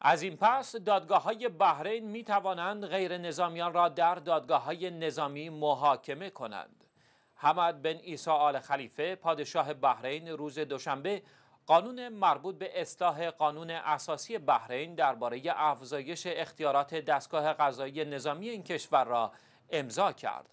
از این پس دادگاه های بحرین می توانند غیر نظامیان را در دادگاه های نظامی محاکمه کنند. حمد بن عیسی آل خلیفه پادشاه بحرین روز دوشنبه قانون مربوط به اصلاح قانون اساسی بحرین درباره افزایش اختیارات دستگاه قضایی نظامی این کشور را امضا کرد.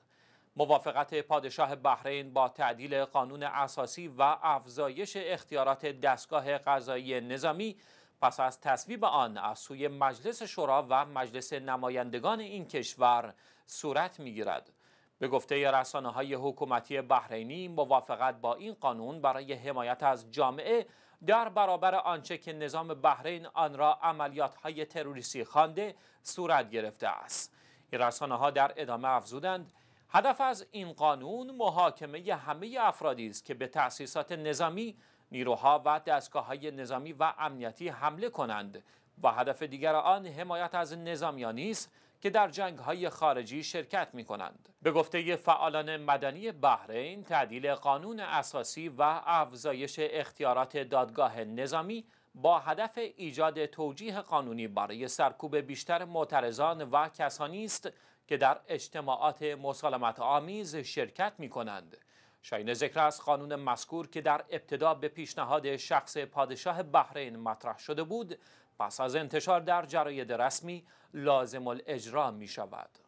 موافقت پادشاه بحرین با تعدیل قانون اساسی و افزایش اختیارات دستگاه قضایی نظامی پس از تصویب آن از سوی مجلس شورا و مجلس نمایندگان این کشور صورت میگیرد به گفته رسانه های حکومتی بحرینی موافقت با این قانون برای حمایت از جامعه در برابر آنچه که نظام بحرین آن را عملیات های تروریستی خوانده صورت گرفته است این رسانه ها در ادامه افزودند هدف از این قانون محاکمه همه افرادی است که به تأسیسات نظامی نیروها و دستگاه های نظامی و امنیتی حمله کنند و هدف دیگر آن حمایت از نظامیانی است که در جنگ های خارجی شرکت می کنند. به گفته فعالان مدنی بحرین تعدیل قانون اساسی و افزایش اختیارات دادگاه نظامی با هدف ایجاد توجیه قانونی برای سرکوب بیشتر معترضان و کسانی است که در اجتماعات مسالمت آمیز شرکت می کنند. شاین ذکر از قانون مذکور که در ابتدا به پیشنهاد شخص پادشاه بحرین مطرح شده بود پس از انتشار در جراید رسمی لازم الاجرا می شود.